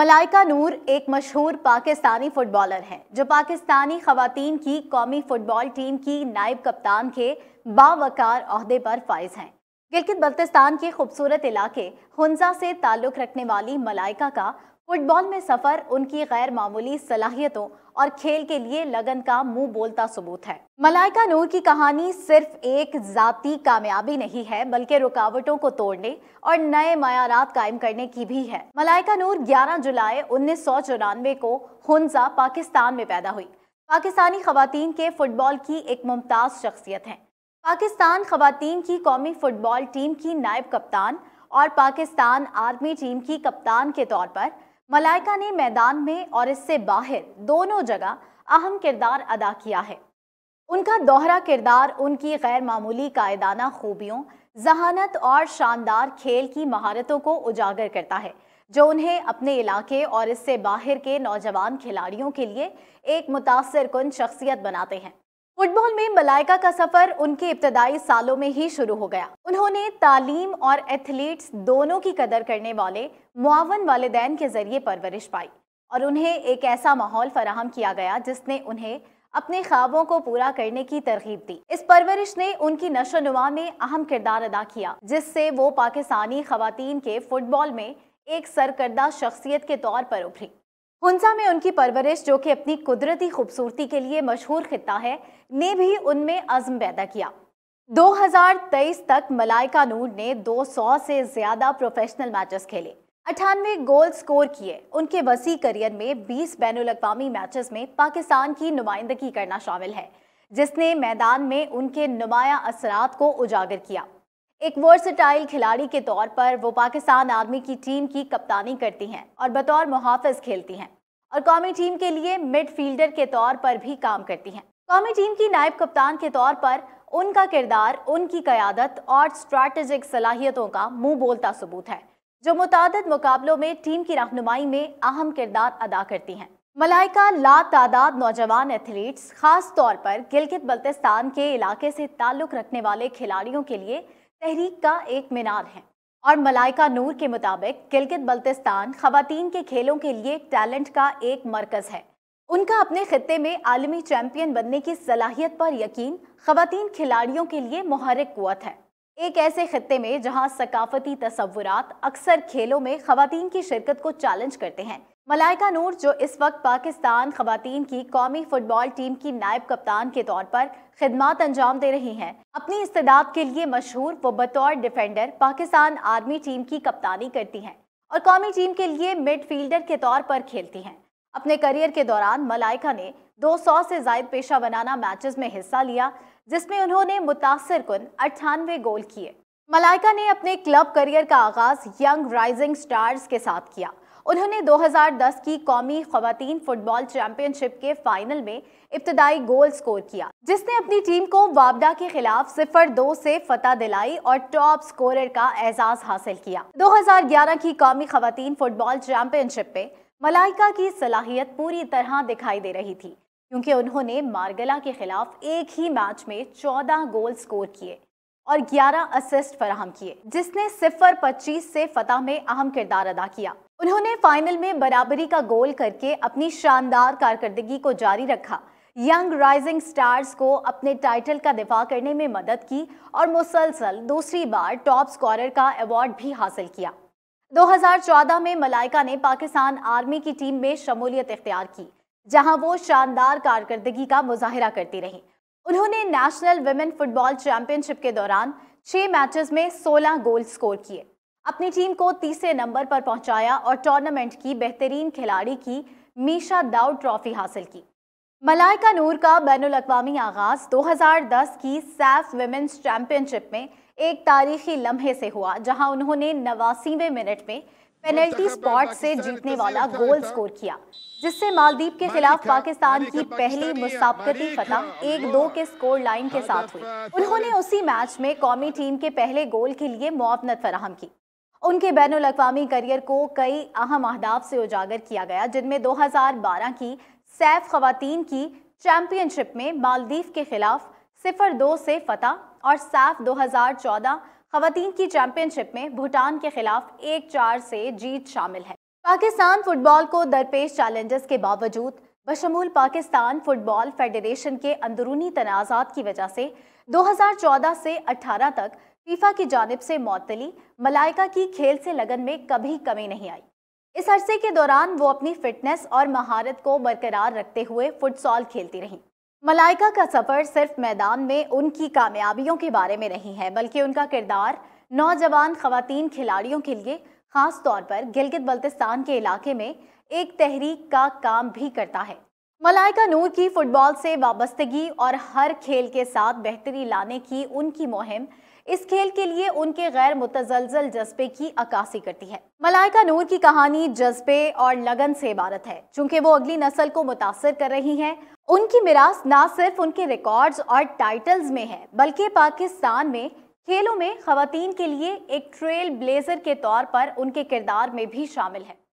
मलाइका नूर एक मशहूर पाकिस्तानी फुटबॉलर हैं जो पाकिस्तानी खवतान की कौमी फुटबॉल टीम की नायब कप्तान के बावकार अहदे पर फाइज हैं गिलकित बल्तिस्तान के खूबसूरत इलाके हंजा से ताल्लुक़ रखने वाली मलाइका का फुटबॉल में सफ़र उनकी गैर मामूली सलाहियतों और खेल के लिए लगन का मुंह बोलता सबूत है मलाइका नूर की कहानी सिर्फ एक जाती कामयाबी नहीं है बल्कि रुकावटों को तोड़ने और नए मायारात कायम करने की भी है मलाइका नूर 11 जुलाई उन्नीस को हुंजा पाकिस्तान में पैदा हुई पाकिस्तानी खवतान के फुटबॉल की एक मुमताज़ शख्सियत है पाकिस्तान खवतान की कौमी फुटबॉल टीम की नायब कप्तान और पाकिस्तान आर्मी टीम की कप्तान के तौर पर मलाइका ने मैदान में और इससे बाहर दोनों जगह अहम किरदार अदा किया है उनका दोहरा किरदार उनकी गैर मामूली कायदाना खूबियों जहानत और शानदार खेल की महारतों को उजागर करता है जो उन्हें अपने इलाके और इससे बाहर के नौजवान खिलाड़ियों के लिए एक मुतासर कन शख्सियत बनाते हैं फुटबॉल में मलाइका का सफर उनके इब्तदाई सालों में ही शुरू हो गया उन्होंने तालीम और एथलीट्स दोनों की कदर करने वाले मुआवन वालदेन के जरिए परवरिश पाई और उन्हें एक ऐसा माहौल फराहम किया गया जिसने उन्हें अपने ख्वाबों को पूरा करने की तरगीब दी इस परवरिश ने उनकी नशो नुमा में अहम किरदार अदा किया जिससे वो पाकिस्तानी खुवान के फुटबॉल में एक सरकर्दा शख्सियत के तौर पर उभरी हुंसा में उनकी परवरिश जो कि अपनी कुदरती खूबसूरती के लिए मशहूर खत्ता है ने भी उनमें अज़म पैदा किया 2023 तक मलाइका नूर ने 200 से ज़्यादा प्रोफेशनल मैचेस खेले अठानवे गोल स्कोर किए उनके वसी करियर में 20 बैन अवी मैचेस में पाकिस्तान की नुमाइंदगी करना शामिल है जिसने मैदान में उनके नुमाया असरात को उजागर किया एक वर्सटाइल खिलाड़ी के तौर पर वो पाकिस्तान आर्मी की टीम की कप्तानी करती हैं और बतौर मुहाफ़ खेलती हैं और कौमी टीम के लिए मिडफील्डर के तौर पर भी काम करती हैं कौमी टीम की नायब कप्तान के तौर पर उनका किरदार उनकी क़्यादत और स्ट्रैटेजिक सलाहियतों का मुंह बोलता सबूत है जो मुतद मुकाबलों में टीम की रहनुमाई में अहम किरदार अदा करती हैं मलाइका ला तादाद नौजवान एथलीट्स खास तौर पर गिलगित बल्तिस्तान के इलाके से ताल्लुक़ रखने वाले खिलाड़ियों के लिए तहरीक का एक मीनार है और मलाइका नूर के मुताबिक गिलगित बल्तिस्तान खवतान के खेलों के लिए टैलेंट का एक मरकज है उनका अपने खत्े में आलमी चैम्पियन बनने की सलाहियत पर यकीन खातन खिलाड़ियों के लिए महरक कुत है एक ऐसे खत्े में जहाँ सकाफती तस्वुरा अक्सर खेलों में खातन की शिरकत को चैलेंज करते हैं मलाइका नूर जो इस वक्त पाकिस्तान खवतान की कौमी फुटबॉल टीम की नायब कप्तान के तौर पर खदमात अंजाम दे रही हैं अपनी इस्तेदाद के लिए मशहूर वो बतौर डिफेंडर पाकिस्तान आर्मी टीम की कप्तानी करती हैं और कौमी टीम के लिए मिडफील्डर के तौर पर खेलती हैं अपने करियर के दौरान मलाइका ने 200 से जायद पेशा बनाना मैचेस में हिस्सा लिया जिसमें उन्होंने मुतासर कन अट्ठानवे गोल किए मलाइका ने अपने क्लब करियर का आगाज यंग राइजिंग स्टार्स के साथ किया उन्होंने 2010 की कौमी खवतान फुटबॉल चैंपियनशिप के फाइनल में इब्तदाई गोल स्कोर किया जिसने अपनी टीम को वाबडा के खिलाफ सिफर दो से फतह दिलाई और टॉप स्कोरर का एजाज हासिल किया 2011 की कौमी खवतान फुटबॉल चैंपियनशिप में मलाइका की सलाहियत पूरी तरह दिखाई दे रही थी क्योंकि उन्होंने मार्गला के खिलाफ एक ही मैच में चौदह गोल स्कोर किए और 11 असिस्ट फराहम किए जिसने सिफर 25 से फतह में अहम किरदार अदा किया उन्होंने फाइनल में बराबरी का गोल करके अपनी शानदार कारकर्दगी को जारी रखा यंग राइजिंग स्टार्स को अपने टाइटल का दिफा करने में मदद की और मुसलसल दूसरी बार टॉप स्कोरर का अवार्ड भी हासिल किया 2014 में मलाइका ने पाकिस्तान आर्मी की टीम में शमूलियत इख्तियार की जहां वो शानदार कारकर्दगी का मुजाहरा करती रहीं उन्होंने नेशनल वेमेन फुटबॉल चैंपियनशिप के दौरान छः मैचेस में 16 गोल स्कोर किए अपनी टीम को तीसरे नंबर पर पहुंचाया और टूर्नामेंट की बेहतरीन खिलाड़ी की मीशा दाऊद ट्रॉफी हासिल की मलाइका नूर का बैन अवी आगाज़ 2010 की सैफ वेमेंस चैंपियनशिप में एक तारीखी लम्हे से हुआ जहां उन्होंने नवासीवें मिनट में पेनल्टी स्पॉट से जीतने वाला गोल स्कोर किया जिससे मालदीप के खिलाफ पाकिस्तान की पहली मुसाबकती फतह एक दो के स्कोर लाइन के साथ हुई उन्होंने उसी मैच में कौमी टीम के पहले गोल के लिए मुआवनत फराहम की उनके बैन अवी करियर को कई अहम अहदाफ से उजागर किया गया जिनमें 2012 की सैफ खवतिन की चैम्पियनशिप में मालदीव के खिलाफ सिफर दो से फतह और सैफ 2014 खवतिन की चैम्पियनशिप में भूटान के खिलाफ एक चार से जीत शामिल है पाकिस्तान फुटबॉल को दरपेश चैलेंजेस के बावजूद बशमूल पाकिस्तान फुटबॉल फेडरेशन के अंदरूनी तनाज़ात की वजह से 2014 से 18 तक फीफा की जानब से मअतली मलाइका की खेल से लगन में कभी कमी नहीं आई इस अरसे के दौरान वो अपनी फिटनेस और महारत को बरकरार रखते हुए फुटसॉल खेलती रहीं मलाइका का सफ़र सिर्फ मैदान में उनकी कामयाबियों के बारे में नहीं है बल्कि उनका किरदार नौजवान खवतिन खिलाड़ियों के लिए ख़ास तौर पर गिलगित बल्तिस्तान के इलाके में एक तहरीक का काम भी करता है मलाइका नूर की फुटबॉल से वाबस्तगी और हर खेल के साथ बेहतरी लाने की उनकी मुहिम इस खेल के लिए उनके गैर मुतजलजल जज्बे की अक्सी करती है मलाइका नूर की कहानी जज्बे और लगन से इबारत है चूंकि वो अगली नस्ल को मुतासर कर रही हैं उनकी मिरास ना सिर्फ उनके रिकॉर्ड्स और टाइटल्स में है बल्कि पाकिस्तान में खेलों में खातन के लिए एक ट्रेल ब्लेजर के तौर पर उनके किरदार में भी शामिल है